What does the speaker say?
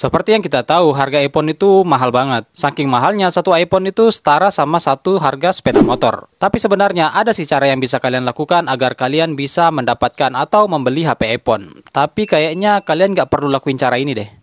Seperti yang kita tahu, harga iPhone itu mahal banget. Saking mahalnya, satu iPhone itu setara sama satu harga sepeda motor. Tapi sebenarnya ada sih cara yang bisa kalian lakukan agar kalian bisa mendapatkan atau membeli HP iPhone. Tapi kayaknya kalian nggak perlu lakuin cara ini deh.